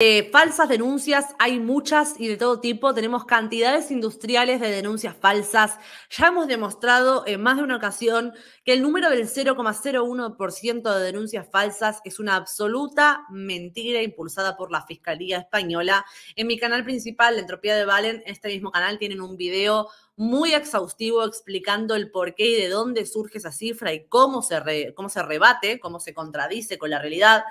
Eh, falsas denuncias, hay muchas y de todo tipo. Tenemos cantidades industriales de denuncias falsas. Ya hemos demostrado en más de una ocasión que el número del 0,01% de denuncias falsas es una absoluta mentira impulsada por la Fiscalía Española. En mi canal principal, La Entropía de Valen, este mismo canal, tienen un video muy exhaustivo explicando el por qué y de dónde surge esa cifra y cómo se, cómo se rebate, cómo se contradice con la realidad.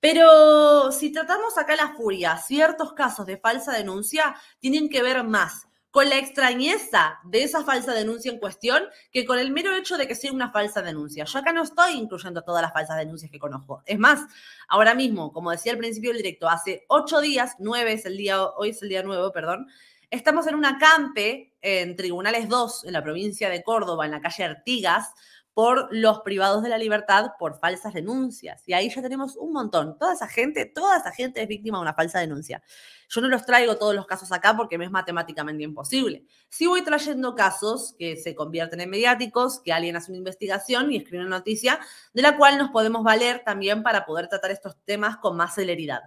Pero si tratamos acá la furia, ciertos casos de falsa denuncia tienen que ver más con la extrañeza de esa falsa denuncia en cuestión que con el mero hecho de que sea una falsa denuncia. Yo acá no estoy incluyendo todas las falsas denuncias que conozco. Es más, ahora mismo, como decía al principio del directo, hace ocho días, nueve es el día, hoy es el día nuevo, perdón, estamos en una campe en Tribunales 2, en la provincia de Córdoba, en la calle Artigas, por los privados de la libertad por falsas denuncias. Y ahí ya tenemos un montón. Toda esa gente, toda esa gente es víctima de una falsa denuncia. Yo no los traigo todos los casos acá porque me es matemáticamente imposible. Sí voy trayendo casos que se convierten en mediáticos, que alguien hace una investigación y escribe una noticia, de la cual nos podemos valer también para poder tratar estos temas con más celeridad.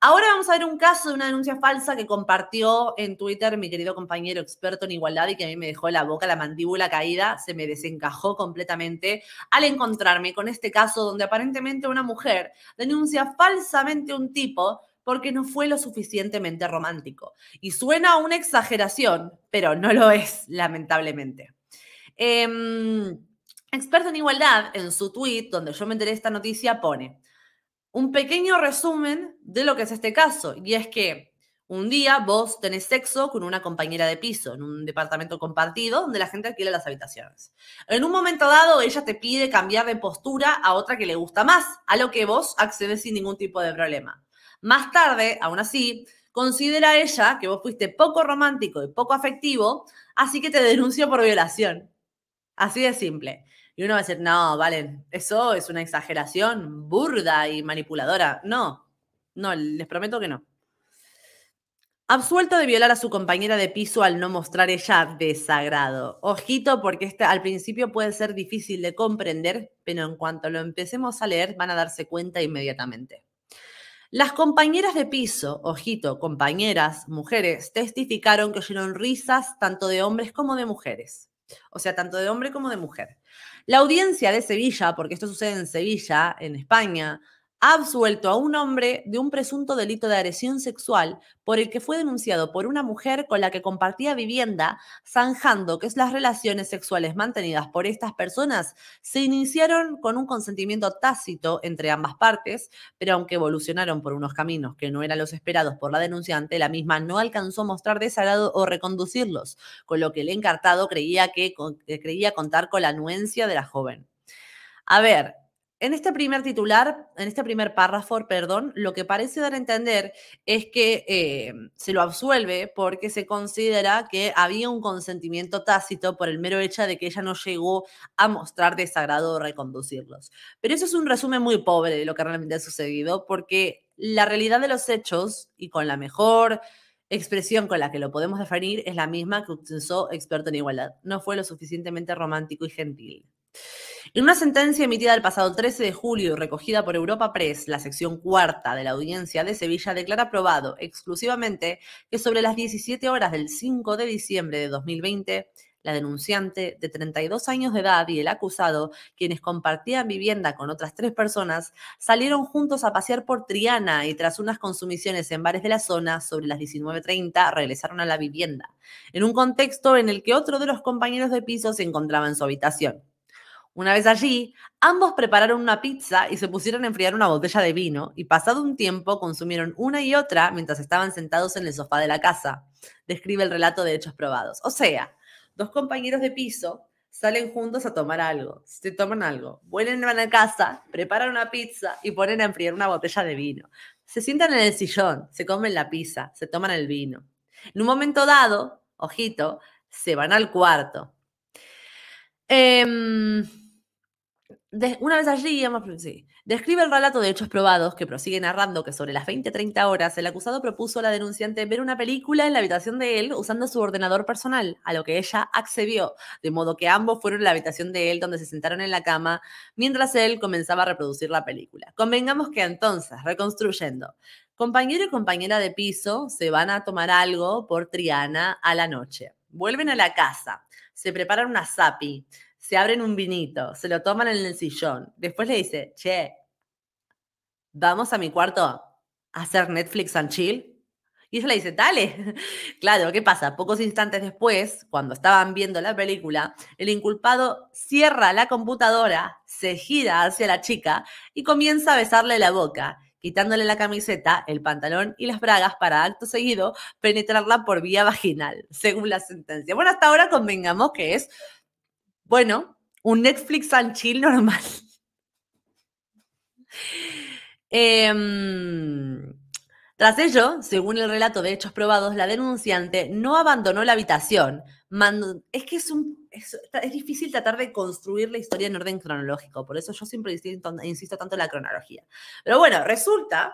Ahora vamos a ver un caso de una denuncia falsa que compartió en Twitter mi querido compañero experto en igualdad y que a mí me dejó la boca, la mandíbula caída, se me desencajó completamente al encontrarme con este caso donde aparentemente una mujer denuncia falsamente a un tipo porque no fue lo suficientemente romántico. Y suena una exageración, pero no lo es, lamentablemente. Em, experto en igualdad, en su tweet, donde yo me enteré esta noticia, pone, un pequeño resumen de lo que es este caso. Y es que un día vos tenés sexo con una compañera de piso en un departamento compartido donde la gente alquila las habitaciones. En un momento dado, ella te pide cambiar de postura a otra que le gusta más, a lo que vos accedes sin ningún tipo de problema. Más tarde, aún así, considera ella que vos fuiste poco romántico y poco afectivo, así que te denunció por violación. Así de simple. Y uno va a decir, no, vale, eso es una exageración burda y manipuladora. No, no, les prometo que no. Absuelto de violar a su compañera de piso al no mostrar ella desagrado. Ojito, porque este, al principio puede ser difícil de comprender, pero en cuanto lo empecemos a leer van a darse cuenta inmediatamente. Las compañeras de piso, ojito, compañeras, mujeres, testificaron que oyeron risas tanto de hombres como de mujeres. O sea, tanto de hombre como de mujer. La audiencia de Sevilla, porque esto sucede en Sevilla, en España, ha absuelto a un hombre de un presunto delito de agresión sexual por el que fue denunciado por una mujer con la que compartía vivienda, zanjando que las relaciones sexuales mantenidas por estas personas se iniciaron con un consentimiento tácito entre ambas partes, pero aunque evolucionaron por unos caminos que no eran los esperados por la denunciante, la misma no alcanzó a mostrar desagrado o reconducirlos, con lo que el encartado creía que, que eh, creía contar con la anuencia de la joven. A ver, en este primer titular, en este primer párrafo, perdón, lo que parece dar a entender es que eh, se lo absuelve porque se considera que había un consentimiento tácito por el mero hecho de que ella no llegó a mostrar desagrado o reconducirlos. Pero eso es un resumen muy pobre de lo que realmente ha sucedido porque la realidad de los hechos y con la mejor expresión con la que lo podemos definir es la misma que utilizó experto en igualdad. No fue lo suficientemente romántico y gentil. En una sentencia emitida el pasado 13 de julio y recogida por Europa Press, la sección cuarta de la audiencia de Sevilla declara aprobado exclusivamente que sobre las 17 horas del 5 de diciembre de 2020, la denunciante de 32 años de edad y el acusado, quienes compartían vivienda con otras tres personas, salieron juntos a pasear por Triana y tras unas consumiciones en bares de la zona sobre las 19.30 regresaron a la vivienda, en un contexto en el que otro de los compañeros de piso se encontraba en su habitación. Una vez allí, ambos prepararon una pizza y se pusieron a enfriar una botella de vino y pasado un tiempo consumieron una y otra mientras estaban sentados en el sofá de la casa. Describe el relato de hechos probados. O sea, dos compañeros de piso salen juntos a tomar algo, se toman algo, vuelven a la casa, preparan una pizza y ponen a enfriar una botella de vino. Se sientan en el sillón, se comen la pizza, se toman el vino. En un momento dado, ojito, se van al cuarto. Eh, una vez allí, describe el relato de hechos probados que prosigue narrando que sobre las 20-30 horas el acusado propuso a la denunciante ver una película en la habitación de él usando su ordenador personal, a lo que ella accedió, de modo que ambos fueron a la habitación de él donde se sentaron en la cama mientras él comenzaba a reproducir la película. Convengamos que entonces, reconstruyendo, compañero y compañera de piso se van a tomar algo por Triana a la noche. Vuelven a la casa, se preparan una zapi, se abren un vinito, se lo toman en el sillón, después le dice, che, vamos a mi cuarto a hacer Netflix and chill. Y ella le dice, dale. Claro, ¿qué pasa? Pocos instantes después, cuando estaban viendo la película, el inculpado cierra la computadora, se gira hacia la chica y comienza a besarle la boca, quitándole la camiseta, el pantalón y las bragas para acto seguido penetrarla por vía vaginal, según la sentencia. Bueno, hasta ahora convengamos que es bueno, un Netflix and chill normal. Em, tras ello, según el relato de hechos probados, la denunciante no abandonó la habitación. es que es, un, es, difícil tratar de construir la historia en orden cronológico, por eso yo siempre insisto, insisto tanto en la cronología. Pero bueno, resulta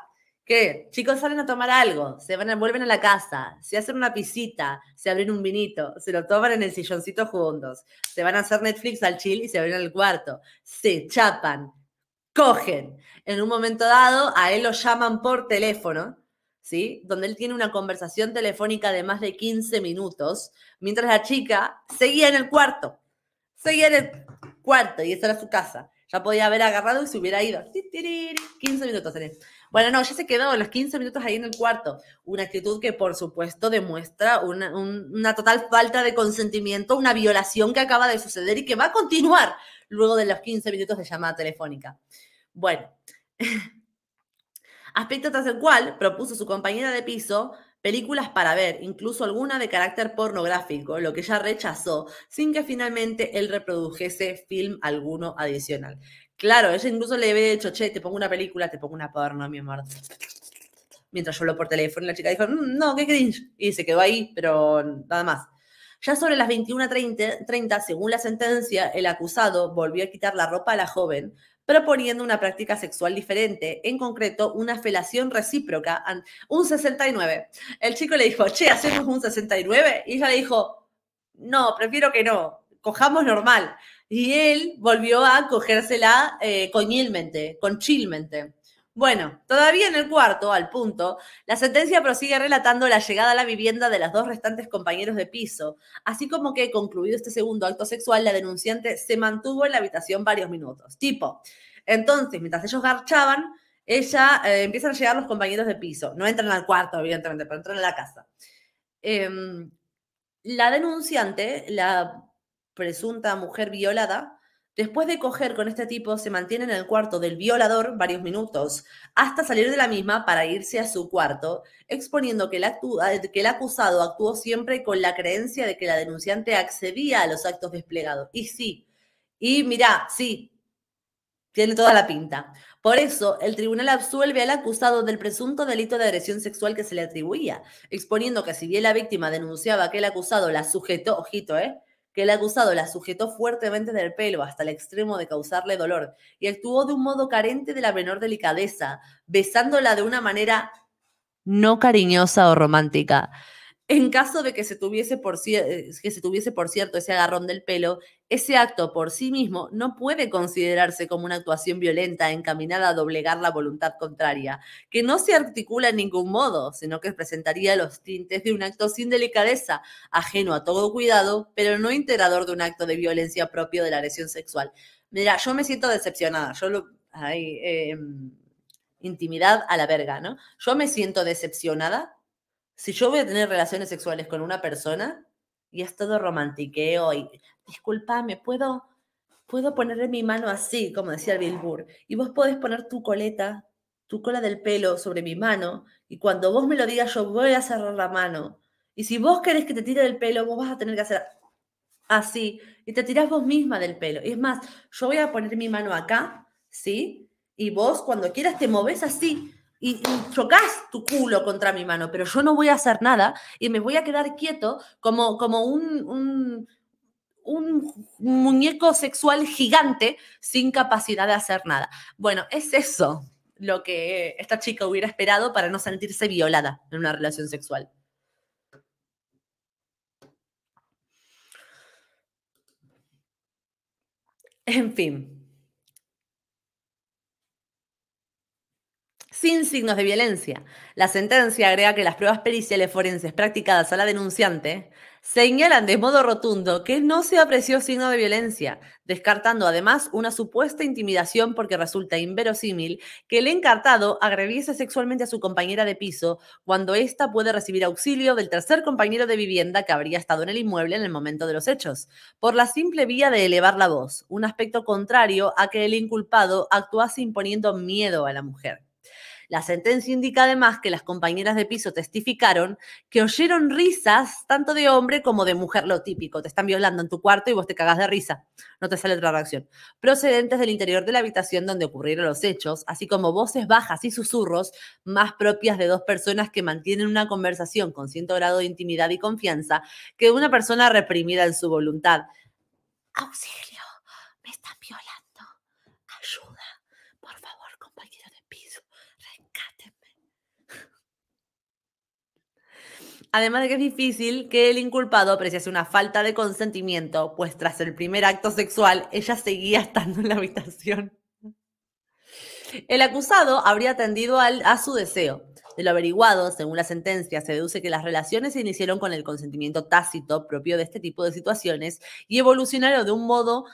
¿Qué? Chicos salen a tomar algo, se van, vuelven a la casa, se hacen una pisita, se abren un vinito, se lo toman en el silloncito juntos, se van a hacer Netflix al chill y se abren el cuarto, se chapan, cogen. En un momento dado, a él lo llaman por teléfono, ¿sí? Donde él tiene una conversación telefónica de más de 15 minutos, mientras la chica seguía en el cuarto, seguía en el cuarto y esa era su casa. Ya podía haber agarrado y se hubiera ido. 15 minutos Bueno, no, ya se quedó los 15 minutos ahí en el cuarto. Una actitud que, por supuesto, demuestra una, una total falta de consentimiento, una violación que acaba de suceder y que va a continuar luego de los 15 minutos de llamada telefónica. Bueno, aspecto tras el cual propuso su compañera de piso películas para ver, incluso alguna de carácter pornográfico, lo que ella rechazó, sin que finalmente él reprodujese film alguno adicional. Claro, ella incluso le había dicho, che, te pongo una película, te pongo una porno, mi amor. Mientras yo habló por teléfono, la chica dijo, mm, no, qué cringe. Y se quedó ahí, pero nada más. Ya sobre las 21.30, según la sentencia, el acusado volvió a quitar la ropa a la joven, proponiendo una práctica sexual diferente, en concreto una felación recíproca, un 69. El chico le dijo, che, hacemos un 69, y ella le dijo, no, prefiero que no, cojamos normal. Y él volvió a cogérsela eh, coñilmente, con chilmente. Bueno, todavía en el cuarto, al punto, la sentencia prosigue relatando la llegada a la vivienda de los dos restantes compañeros de piso, así como que concluido este segundo acto sexual, la denunciante se mantuvo en la habitación varios minutos. Tipo, entonces, mientras ellos garchaban, ella empieza eh, empiezan a llegar los compañeros de piso. No entran al cuarto, evidentemente, pero entran a la casa. Em, la denunciante, la presunta mujer violada, Después de coger con este tipo, se mantiene en el cuarto del violador varios minutos, hasta salir de la misma para irse a su cuarto, exponiendo que el, acusado actuó siempre con la creencia de que la denunciante accedía a los actos desplegados. Y sí, y mirá, sí, tiene toda la pinta. Por eso, el tribunal absuelve al acusado del presunto delito de agresión sexual que se le atribuía, exponiendo que si bien la víctima denunciaba que el acusado la sujetó, ojito, ¿eh? que el acusado la sujetó fuertemente del pelo hasta el extremo de causarle dolor y actuó de un modo carente de la menor delicadeza, besándola de una manera no cariñosa o romántica. En caso de eh, que se, tuviese por, cierto ese agarrón del pelo, ese acto por sí mismo no puede considerarse como una actuación violenta encaminada a doblegar la voluntad contraria, que no se articula en ningún modo, sino que presentaría los tintes de un acto sin delicadeza, ajeno a todo cuidado, pero no integrador de un acto de violencia propio de la agresión sexual. Mira, yo me siento decepcionada. Yo lo. Em, intimidad a la verga, ¿no? Yo me siento decepcionada si yo voy a tener relaciones sexuales con una persona y es todo romantiqueo y, disculpame, ¿puedo, puedo ponerle mi mano así, como decía el Bill y vos podés poner tu coleta, tu cola del pelo sobre mi mano y cuando vos me lo digas yo voy a cerrar la mano. Y si vos querés que te tire del pelo, vos vas a tener que hacer así y te tirás vos misma del pelo. Y es más, yo voy a poner mi mano acá, ¿sí? Y vos cuando quieras te moves así y, chocas tu culo contra mi mano, pero yo no voy a hacer nada y me voy a quedar quieto como, como un, un muñeco sexual gigante sin capacidad de hacer nada. Bueno, es eso lo que esta chica hubiera esperado para no sentirse violada en una relación sexual. En fin. sin signos de violencia. La sentencia agrega que las pruebas periciales forenses practicadas a la denunciante señalan de modo rotundo que no se apreció signo de violencia, descartando además una supuesta intimidación porque resulta inverosímil que el encartado agrediese sexualmente a su compañera de piso cuando ésta puede recibir auxilio del tercer compañero de vivienda que habría estado en el inmueble en el momento de los hechos, por la simple vía de elevar la voz, un aspecto contrario a que el inculpado actuase imponiendo miedo a la mujer. La sentencia indica además que las compañeras de piso testificaron que oyeron risas tanto de hombre como de mujer, lo típico. Te están violando en tu cuarto y vos te cagás de risa. No te sale otra reacción. Procedentes del interior de la habitación donde ocurrieron los hechos, así como voces bajas y susurros más propias de dos personas que mantienen una conversación con cierto grado de intimidad y confianza que una persona reprimida en su voluntad. Auxilio, me están violando. Además de que es difícil que el inculpado apreciase una falta de consentimiento, pues tras el primer acto sexual ella seguía estando en la habitación. El acusado habría atendido a su deseo. De lo averiguado, según la sentencia, se deduce que las relaciones se iniciaron con el consentimiento tácito propio de este tipo de situaciones y evolucionaron de un modo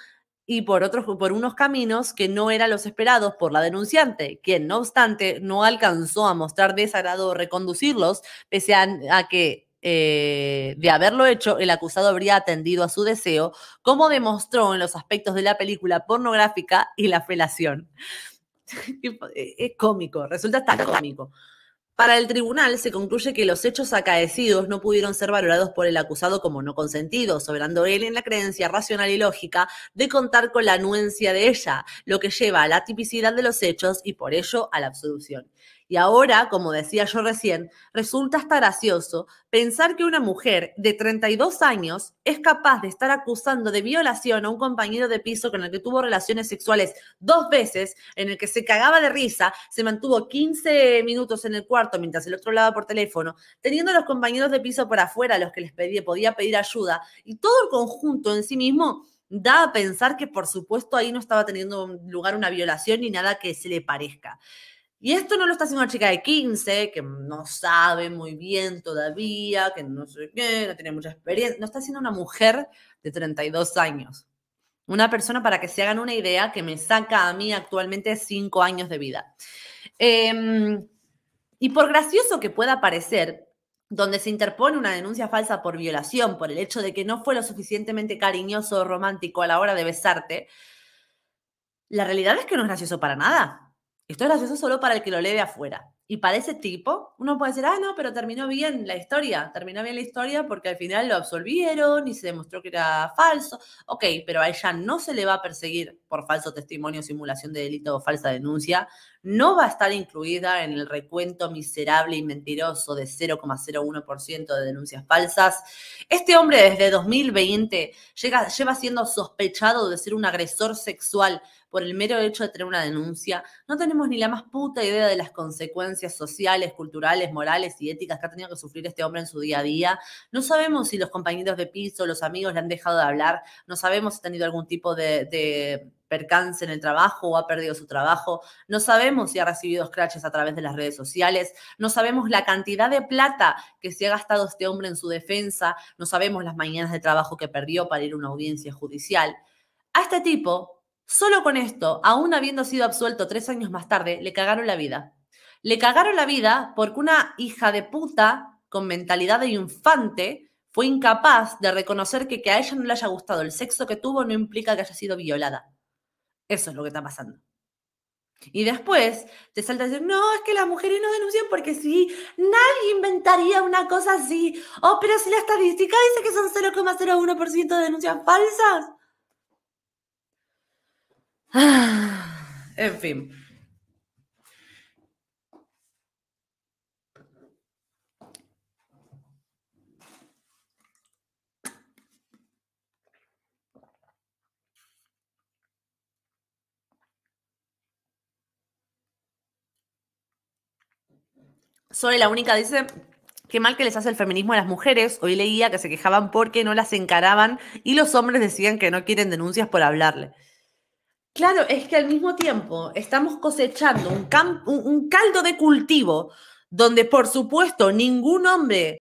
y por, otros, por unos caminos que no eran los esperados por la denunciante, quien no obstante no alcanzó a mostrar desagrado o reconducirlos, pese a, que eh, de haberlo hecho el acusado habría atendido a su deseo, como demostró en los aspectos de la película pornográfica y la felación. E, e, es cómico, resulta tan cómico. Para el tribunal se concluye que los hechos acaecidos no pudieron ser valorados por el acusado como no consentidos, sobrando él en la creencia racional y lógica de contar con la anuencia de ella, lo que lleva a la tipicidad de los hechos y por ello a la absolución. Y ahora, como decía yo recién, resulta hasta gracioso pensar que una mujer de 32 años es capaz de estar acusando de violación a un compañero de piso con el que tuvo relaciones sexuales dos veces, en el que se cagaba de risa, se mantuvo 15 minutos en el cuarto mientras el otro hablaba por teléfono, teniendo a los compañeros de piso por afuera a los que les pedía, podía pedir ayuda, y todo el conjunto en sí mismo da a pensar que por supuesto ahí no estaba teniendo lugar una violación ni nada que se le parezca. Y esto no lo está haciendo una chica de 15, que no sabe muy bien todavía, que no sé qué, no tiene mucha experiencia. No está haciendo una mujer de 32 años. Una persona, para que se hagan una idea, que me saca a mí actualmente 5 años de vida. Em, y por gracioso que pueda parecer, donde se interpone una denuncia falsa por violación, por el hecho de que no fue lo suficientemente cariñoso o romántico a la hora de besarte, la realidad es que no es gracioso para nada. Esto es gracioso solo para el que lo lee de afuera. Y para ese tipo, uno puede decir, ah, no, pero terminó bien la historia, terminó bien la historia porque al final lo absolvieron y se demostró que era falso. Ok, pero a ella no se le va a perseguir por falso testimonio, simulación de delito o falsa denuncia. No va a estar incluida en el recuento miserable y mentiroso de 0,01% de denuncias falsas. Este hombre desde 2020 lleva siendo sospechado de ser un agresor sexual por el mero hecho de tener una denuncia, no tenemos ni la más puta idea de las consecuencias sociales, culturales, morales y éticas que ha tenido que sufrir este hombre en su día a día. No sabemos si los compañeros de piso, los amigos le han dejado de hablar, no sabemos si ha tenido algún tipo de, percance en el trabajo o ha perdido su trabajo. No sabemos si ha recibido scratches a través de las redes sociales. No sabemos la cantidad de plata que se ha gastado este hombre en su defensa. No sabemos las mañanas de trabajo que perdió para ir a una audiencia judicial. A este tipo Solo con esto, aún habiendo sido absuelto tres años más tarde, le cagaron la vida. Le cagaron la vida porque una hija de puta con mentalidad de infante fue incapaz de reconocer que a ella no le haya gustado el sexo que tuvo no implica que haya sido violada. Eso es lo que está pasando. Y después te salta a decir, no, es que las mujeres no denuncian porque sí, nadie inventaría una cosa así. Oh, pero si la estadística dice que son 0,01% de denuncias falsas. Ah, en fin. Soy la única, dice, qué mal que les hace el feminismo a las mujeres. Hoy leía que se quejaban porque no las encaraban y los hombres decían que no quieren denuncias por hablarle. Claro, es que al mismo tiempo estamos cosechando un, un caldo de cultivo donde, por supuesto, ningún hombre